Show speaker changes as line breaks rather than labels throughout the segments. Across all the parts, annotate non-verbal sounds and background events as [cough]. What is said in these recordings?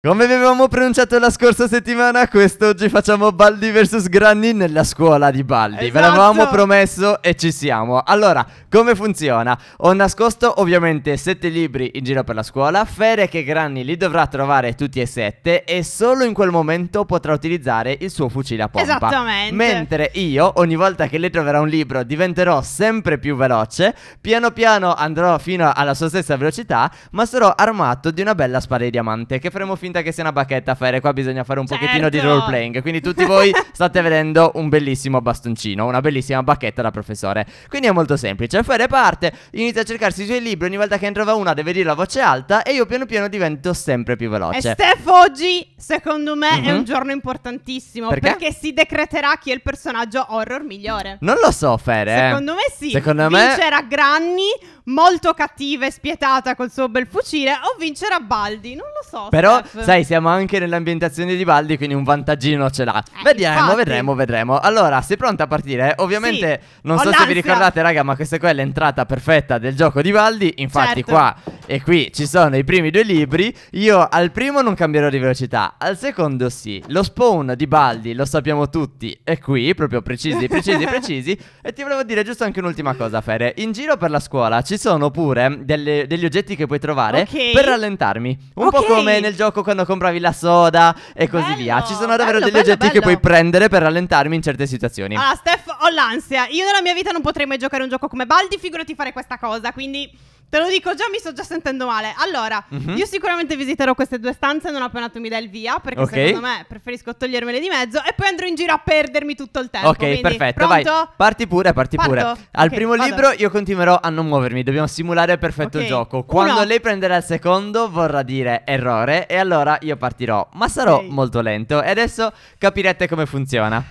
Come avevamo pronunciato la scorsa settimana, quest'oggi facciamo Baldi vs Granny nella scuola di Baldi. Esatto. Ve l'avevamo promesso e ci siamo. Allora, come funziona? Ho nascosto ovviamente sette libri in giro per la scuola, Fere che Granny li dovrà trovare tutti e sette e solo in quel momento potrà utilizzare il suo fucile a pompa. Esattamente. Mentre io, ogni volta che lei troverà un libro, diventerò sempre più veloce, piano piano andrò fino alla sua stessa velocità, ma sarò armato di una bella spada di diamante che faremo finire finta che sia una bacchetta, Fere. Qua bisogna fare un certo. pochettino di role playing. Quindi tutti voi [laughs] state vedendo un bellissimo bastoncino, una bellissima bacchetta da professore. Quindi è molto semplice. Fere parte, inizia a cercarsi i suoi libri. Ogni volta che ne trova una, deve dire la voce alta. E io piano piano divento sempre più veloce. E Steph
oggi, secondo me, mm-hmm. è un mhm. giorno importantissimo. Perché? perché? si decreterà chi è il personaggio horror migliore. Non lo
so, Fere. Secondo me sì. Secondo me. Vincerà
Granny molto cattiva e spietata col suo bel fucile o vincerà Baldi, non lo so. Però Steph. Sai,
siamo anche nell'ambientazione di Baldi, quindi un vantaggino ce l'ha. Eh,
vediamo, infatti. vedremo,
vedremo. Allora, sei pronta a partire? Ovviamente, sì, non so l'ansia. se vi ricordate, raga, ma questa qua è l'entrata perfetta del gioco di Baldi. Infatti, certo. qua e qui ci sono i primi due libri. Io al primo non cambierò di velocità, al secondo sì. Lo spawn di Baldi, lo sappiamo tutti, è qui, proprio precisi, precisi, [laughs] precisi. E ti volevo dire giusto anche un'ultima cosa, Fere. In giro per la scuola ci sono pure delle, degli oggetti che puoi trovare okay. per rallentarmi. Un okay. po' come nel gioco quando compravi la soda e così bello, via. Ci sono davvero bello, degli bello, oggetti che puoi prendere per rallentarmi in certe situazioni. Ah,
Steph, ho l'ansia. Io nella mia vita non potrei mai giocare un gioco come Baldi, figurati fare questa cosa, quindi... Te lo dico già, mi sto già sentendo male. Allora, mm-hmm. io sicuramente visiterò queste due stanze non appena tu mi dai il via, perché okay. secondo me preferisco togliermele di mezzo e poi andrò in giro a perdermi tutto il tempo. Ok, quindi, perfetto, pronto? vai.
Parti pure, parti Parto? pure. Al okay, primo vado. libro io continuerò a non muovermi, dobbiamo simulare il perfetto okay. gioco. Quando Uno. lei prenderà il secondo vorrà dire errore e allora allora io partirò, ma sarò okay. molto lento e adesso capirete come funziona.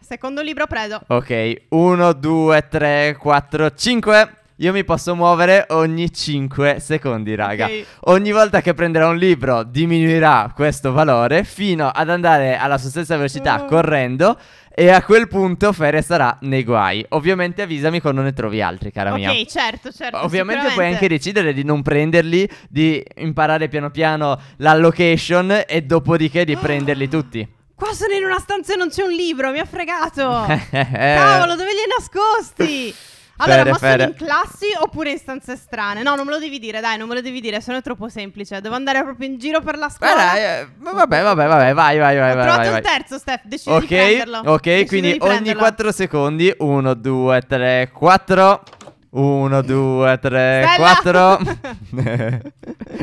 Secondo libro preso.
Ok, 1, 2, 3, 4, 5. Io mi posso muovere ogni 5 secondi, raga. Okay. Ogni volta che prenderò un libro diminuirà questo valore fino ad andare alla sua stessa velocità oh. correndo e a quel punto Fere sarà nei guai. Ovviamente avvisami quando ne trovi altri, cara okay, mia. Ok,
certo, certo. Ovviamente puoi anche
decidere di non prenderli, di imparare piano piano la location e dopodiché di ah. prenderli tutti.
Qua sono in una stanza e non c'è un libro, mi ha fregato. [laughs]
Cavolo,
dove li hai nascosti? [laughs] Allora, fere, ma fere. sono in classi oppure in stanze strane? No, non me lo devi dire, dai, non me lo devi dire, sono troppo semplice. Devo andare proprio in giro per la scuola. Guarda, eh, vabbè,
vabbè, vabbè, vai, vai, vai. Ho trovato vai, il
terzo, Steph, decidi okay, di prenderlo. Ok, decidi quindi ogni
4 secondi, 1, 2, 3, 4... 1, 2, 3, 4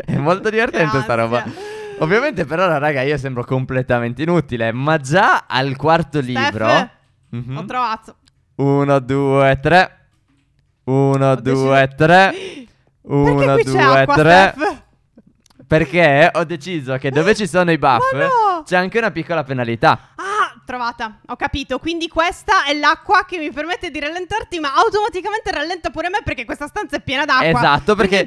È molto divertente Grazie. sta roba Ovviamente per ora raga io sembro completamente inutile Ma già al quarto Steph, libro mm-hmm. Ho mhm. trovato 1, 2, 3 uno, due, tre. Uno, due, tre. Perché ho deciso che dove ci sono i buff no! c'è anche una piccola penalità.
Ah, trovata, ho capito. Quindi questa è l'acqua che mi permette di rallentarti, ma automaticamente rallenta pure me perché questa stanza è piena d'acqua. Esatto, perché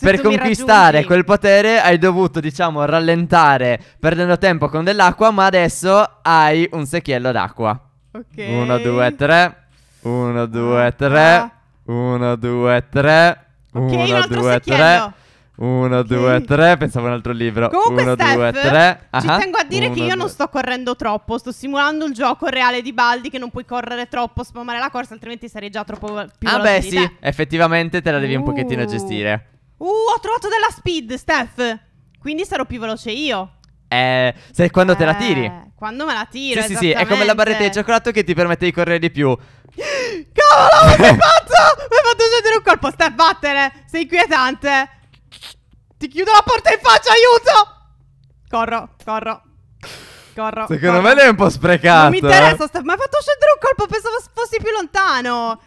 per conquistare
quel potere hai dovuto, diciamo, rallentare perdendo tempo con dell'acqua, ma adesso hai un secchiello d'acqua. Ok. Uno, due, tre. Uno, due, tre. 1, 2, 3. 1, due, tre. 1, 2, 3, pensavo un altro libro. Comunque, 1, 2, 3. Ci tengo a dire Uno, che io due. non
sto correndo troppo. Sto simulando il gioco reale di Baldi. Che non puoi correre troppo, spammare la corsa, altrimenti sarei già troppo più Ah, beh, sì,
effettivamente te la devi uh. un pochettino gestire.
Uh, ho trovato della speed, Steph. Quindi sarò più veloce io.
Eh, se quando eh, te la tiri. Eh,
quando me la tiro. Sì, sì, sì, è come la barretta di
cioccolato che ti permette di correre di più.
Cavolo, ma sei pazzo! Mi hai fatto scendere un colpo, stai a vattene! Sei inquietante! Ti chiudo la porta in faccia, aiuto! Corro, corro. Corro. Secondo corro. me
l'hai un po' sprecato. Non mi interessa,
eh? mi hai fatto scendere un colpo, pensavo fossi più lontano.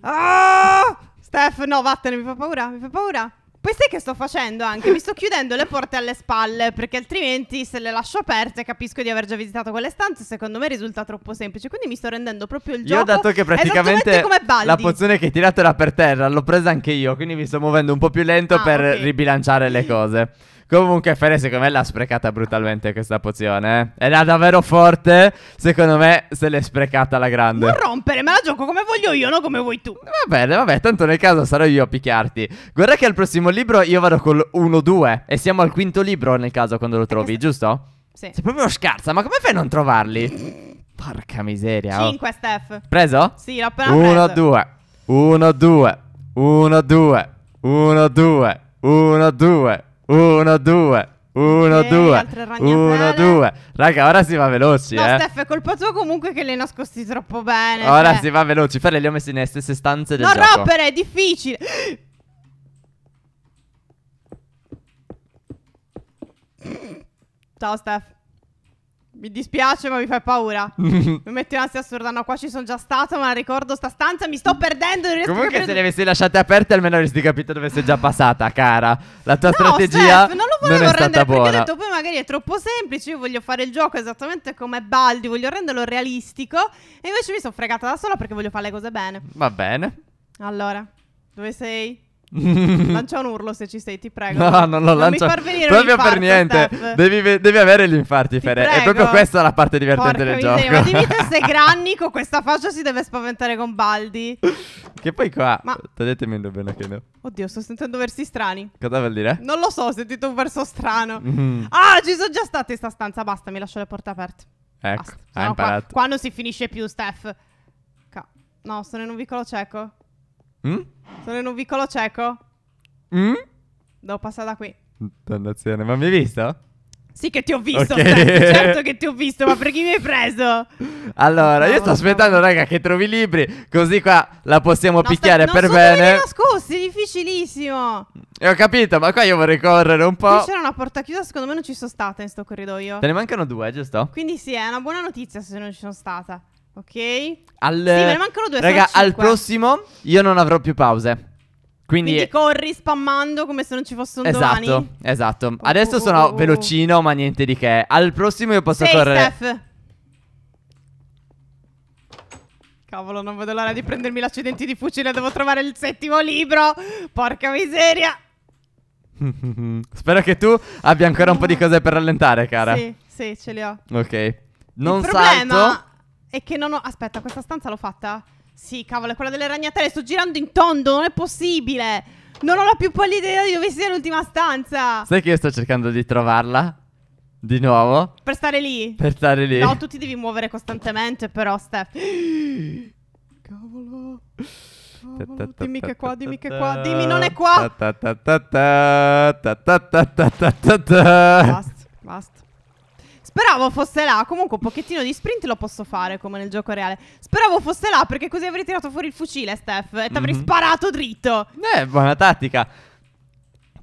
Ah! Steph, no, vattene, mi fa paura, mi fa paura. Poi sai che sto facendo anche? Mi sto chiudendo le porte alle spalle perché altrimenti se le lascio aperte capisco di aver già visitato quelle stanze. Secondo me risulta troppo semplice. Quindi mi sto rendendo proprio il gioco. Io ho dato che praticamente la pozione che hai
tirato era per terra, l'ho presa anche io. Quindi mi sto muovendo un po' più lento ah, per okay. ribilanciare le cose. Comunque Fede secondo me l'ha sprecata brutalmente questa pozione eh? Era davvero forte Secondo me se l'è sprecata alla grande Non
rompere, me la gioco come voglio io, non come vuoi tu Va
bene, vabbè, tanto nel caso sarò io a picchiarti Guarda che al prossimo libro io vado col 1-2 E siamo al quinto libro nel caso quando lo trovi, giusto? Sì Sei proprio scarsa, ma come fai a non trovarli? Porca miseria 5 oh. Steph Preso?
Sì, l'ho appena 1, 2
1, 2 1, 2 1, 2 1, 2 1, 2. 1, 2, 1, 2 Raga, ora si va veloci, no, eh Steph,
è colpa tua comunque che li hai nascosti troppo bene Ora cioè. si
va veloci Fare li ho messi nelle stesse stanze del non gioco No, rompere,
è difficile [gasps] Ciao, Steph mi dispiace, ma mi fai paura. [laughs] Mm-hmm. mi metti un'ansia assurda. No, qua ci sono già stato, ma ricordo sta stanza. Mi sto perdendo. Comunque, capire... se le
avessi lasciate aperte, almeno avresti capito dove sei già passata, cara. La tua no, strategia Steph, non, lo volevo non è stata buona. Perché ho detto,
poi magari è troppo semplice. Io voglio fare il gioco esattamente come Baldi. Voglio renderlo realistico. E invece mi sono fregata da sola perché voglio fare le cose bene.
Va bene.
Allora, dove sei? [laughs] Lancia un urlo se ci sei, ti prego. No, non lo non lancio. proprio per niente. Devi,
devi, avere gli infarti, Fede. È proprio questa la parte divertente Porca del gioco. Ma dimmi te se [laughs]
granni con questa faccia si deve spaventare con Baldi.
Che poi qua. Ma... Toglietemi il bene che no.
Oddio, sto sentendo versi strani. Cosa vuol dire? Non lo so, ho sentito un verso strano. Mm. Ah, ci sono già state in sta stanza. Basta, mi lascio le porte aperte.
Ecco, Basta. hai no, imparato. Qua,
qua non si finisce più, Steph. no, sono in un vicolo cieco. Mm? Sono in un vicolo cieco. Mm? Devo passare da qui.
Dannazione, ma mi hai visto?
Sì che ti ho visto, okay. Cioè, certo che ti ho visto, ma per chi mi hai preso? Allora, no, io sto
aspettando, no. raga, che trovi i libri, così qua la possiamo no, picchiare sto, per bene. Ma
scusi, è difficilissimo.
E eh, ho capito, ma qua io vorrei correre un po'. Qui c'era
una porta chiusa, secondo me non ci sono stata in sto corridoio. Te ne
mancano due, giusto?
Quindi sì, è una buona notizia se non ci sono stata. Ok.
Al, sì, me ne mancano due. Raga, al prossimo io non avrò più pause. Quindi, Quindi
corri spammando come se non ci fosse un esatto, domani.
Esatto, oh, Adesso oh, sono oh, oh. velocino, ma niente di che. Al prossimo io posso Sei correre.
Steph. Cavolo, non vedo l'ora di prendermi l'accidente di fucile. Devo trovare il settimo libro. Porca miseria.
[laughs] Spero che tu abbia ancora un po' di cose per rallentare, cara. Sì,
sì, ce le ho.
Ok. Non il problema... salto.
E che non ho... Aspetta, questa stanza l'ho fatta? Sì, cavolo, è quella delle ragnatele. Sto girando in tondo, non è possibile. Non ho la più pallida idea di dove sia l'ultima stanza.
Sai che io sto cercando di trovarla? Di nuovo?
Per stare lì? Per stare lì. No, tu ti devi muovere costantemente, però, Steph. Cavolo. cavolo. Dimmi che è qua, dimmi che è qua. Dimmi, non è qua. Basta, basta. Speravo fosse là. Comunque un pochettino di sprint lo posso fare come nel gioco reale. Speravo fosse là perché così avrei tirato fuori il fucile, Steph. E ti avrei mm -hmm. sparato dritto. Eh,
buona tattica.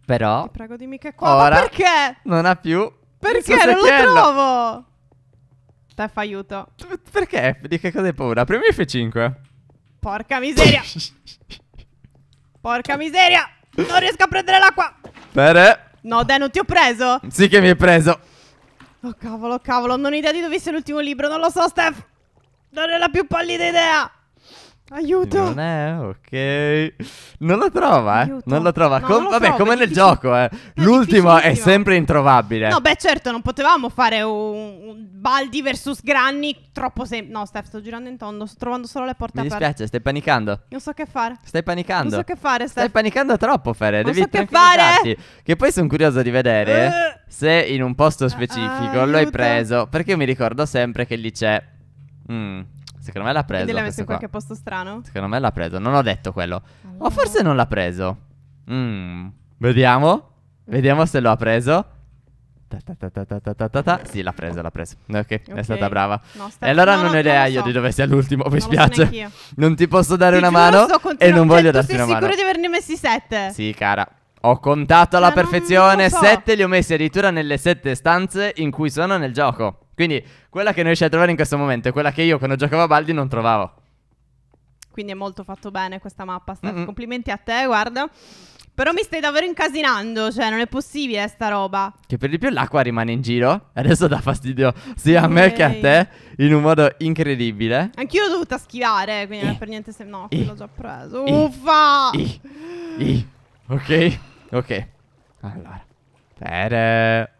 Però. Ti
prego, dimmi che qua. Ora Ma perché?
Non ha più.
Perché non lo trovo? Steph, aiuto.
Perché? Di che cosa hai paura? Premi F5.
Porca miseria. [laughs] Porca miseria. Non riesco a prendere l'acqua. Bene. No, dai, non ti ho preso.
Sì che mi hai preso.
Oh cavolo, cavolo, non ho idea di dove sia l'ultimo libro, non lo so Steph! Non è la più pallida idea!
Aiuto! Non è ok. Non la trova, eh? Aiuto. Non la trova. No, Com- vabbè, trovo, come nel gioco, eh. è L'ultimo è sempre introvabile. No,
beh, certo, non potevamo fare un, un Baldi versus Granny troppo semplice. No, Steph, sto girando in tondo, sto trovando solo le porte Mi aperte. dispiace,
stai panicando.
Non so che fare.
Stai panicando. Non so che
fare, Steph. Stai panicando
troppo, Fere. Non Devi so che fare. Che poi sono curioso di vedere Eh. se in un posto specifico l'hai aiuto. preso. Perché io mi ricordo sempre che lì c'è. Mmm. Secondo me l'ha preso. Quindi l'ha messo in qualche qua. posto strano? Secondo me l'ha preso. Non ho detto quello. Allora. O forse non l'ha preso. Mm. Vediamo. Vediamo se lo ha preso. Sì, l'ha preso, l'ha preso. Ok, okay. è stata brava. No, e allora no, non ho idea so. io di dove sia l'ultimo. Mi non spiace. Non ti posso dare ti una mano. So, e non voglio darti una mano. Sono sicuro
di averne messi sette. Sì,
cara. Ho contato alla Ma perfezione. So. Sette li ho messi addirittura nelle sette stanze in cui sono nel gioco. Quindi quella che non riesci a trovare in questo momento è quella che io quando giocavo a Baldi non trovavo.
Quindi è molto fatto bene questa mappa. Mm-hmm. Complimenti a te, guarda. Però mi stai davvero incasinando, cioè non è possibile sta roba.
Che per di più l'acqua rimane in giro. Adesso dà fastidio sia a me Ehi. che a te in un modo incredibile.
Anch'io l'ho dovuta schivare, quindi I. non è eh. per niente se no, I. Eh. l'ho già preso. I. Eh. Uffa! I.
I. Ok, ok. Allora. Tere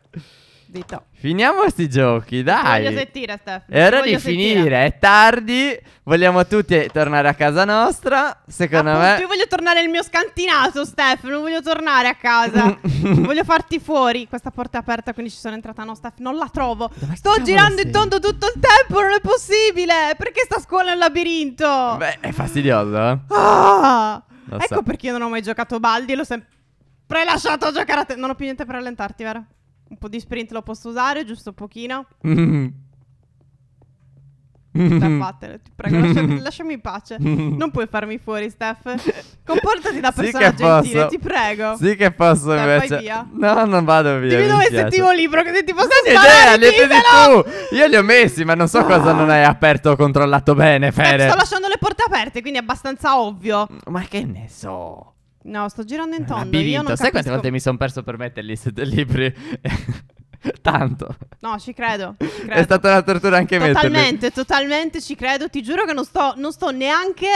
subito. Finiamo questi giochi, dai. Voglio sentire, Steph. È ora di sentire. finire, è tardi. Vogliamo tutti tornare a casa nostra. Secondo Appunto, me. Io
voglio tornare nel mio scantinato, Steph. Non voglio tornare a casa. [laughs] voglio farti fuori. Questa porta è aperta, quindi ci sono entrata. No, Steph, non la trovo. Dove Sto girando in tondo tutto il tempo. Non è possibile. Perché sta scuola è un labirinto? Beh, è
fastidioso. Eh?
Ah, ecco so. perché io non ho mai giocato Baldi. L'ho sempre lasciato giocare a te. Non ho più niente per rallentarti, vero? Un po' di sprint lo posso usare, giusto un pochino.
Mm-hmm. Steph, cioè, mm-hmm. vattene, ti
prego, lasciami, lasciami in pace. Mm-hmm. Non puoi farmi fuori, Steph. Comportati da persona sì gentile, ti prego. Sì che posso Steph, invece. Vai via. No, non
vado via. Dimmi dove piace. sentivo
libro, così ti posso non sparare, idea, li hai presi
tu. Io li ho messi, ma non so cosa non hai aperto o controllato bene, Fede. Steph, sto lasciando
le porte aperte, quindi è abbastanza ovvio. Ma che ne so. No, sto girando in tondo. Io non Sai quante volte
mi sono perso per metterli sette libri? [laughs] Tanto. No, ci credo, ci credo, È stata una tortura anche me. Totalmente,
metterli. totalmente ci credo. Ti giuro che non sto, non sto neanche,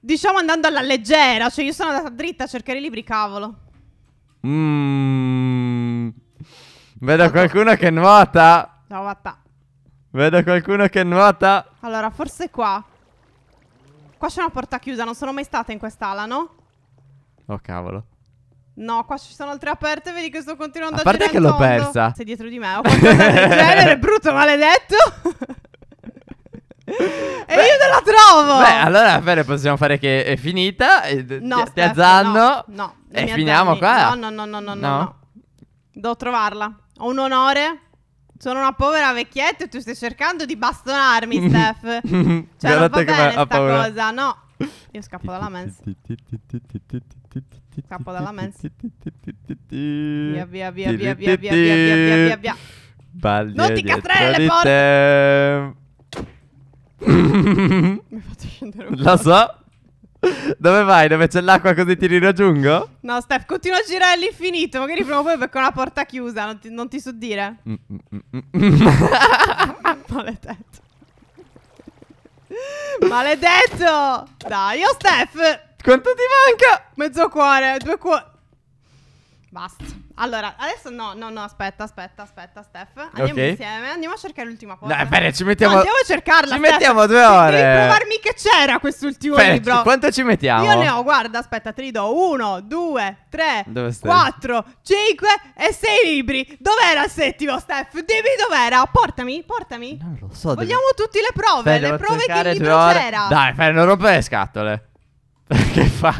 diciamo, andando alla leggera. Cioè, io sono andata dritta a cercare i libri, cavolo.
Mm. Vedo qualcuno che nuota. No, vatta. Vedo qualcuno che nuota.
Allora, forse qua. Qua c'è una porta chiusa, non sono mai stata in quest'ala, no? Oh cavolo. No, qua ci sono altre aperte, vedi che sto continuando a, a parte che l'ho mondo. persa. Sei dietro di me, ho qualcosa del [laughs] genere, brutto maledetto. [laughs] e beh, io te la trovo. Beh,
allora bene, possiamo fare che è finita. D- no, ti, azzanno.
No, no e finiamo azzanni. qua. No, no, no, no, no, no, no. Devo trovarla. Ho un onore. Sono una povera vecchietta e tu stai cercando di bastonarmi, [laughs] Steph. cioè, Guardate non va bene sta cosa, no. Io scappo dalla mensa. Scappo dalla mens.
Via, via, via, via, via, via, via, via, via, via, via.
Balli non ti castrare le
porte! Mi faccio scendere un po'. Lo so. Dove vai? Dove c'è l'acqua così ti riraggiungo?
No, Steph, continua a girare all'infinito. Magari prima o poi becco una porta chiusa. Non ti, non ti so dire. Mm, mm, mm, [laughs] Maledetto. [laughs] Maledetto! Dai, io oh, Steph! Quanto ti manca? Mezzo cuore, due cuori. Basta. Allora, adesso no, no, no, aspetta, aspetta, aspetta, Steph. Andiamo okay. insieme, andiamo a cercare l'ultima porta. Dai, bene, ci mettiamo... No, andiamo a cercarla, Ci Steph. mettiamo due ore. Devi provarmi che c'era quest'ultimo Fere, libro. Quanto
ci mettiamo? Io ne ho,
guarda, aspetta, te li do. Uno, due, tre, quattro, cinque e sei libri. Dov'era il settimo, Steph? Dimmi dov'era. Portami, portami. Non lo so. Vogliamo devo... tutte le prove, Fere, le prove che libro c'era. Dai,
Fere, non rompere le scatole. [laughs] Perché fa?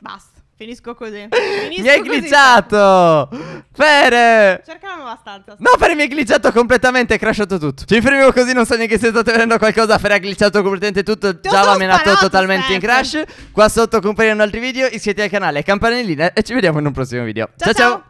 Basta, finisco così. Finisco mi hai glitchato!
Fere! Cerca la nuova stanza. No, Fere mi hai glitchato completamente, è crashato tutto. Ci fermiamo così, non so neanche se state vedendo qualcosa. Fere ha glitchato completamente tutto. Ti Java menato totalmente in crash. Qua sotto compariranno altri video. Iscriviti al canale, campanellina e ci vediamo in un prossimo video. ciao! ciao. ciao. ciao.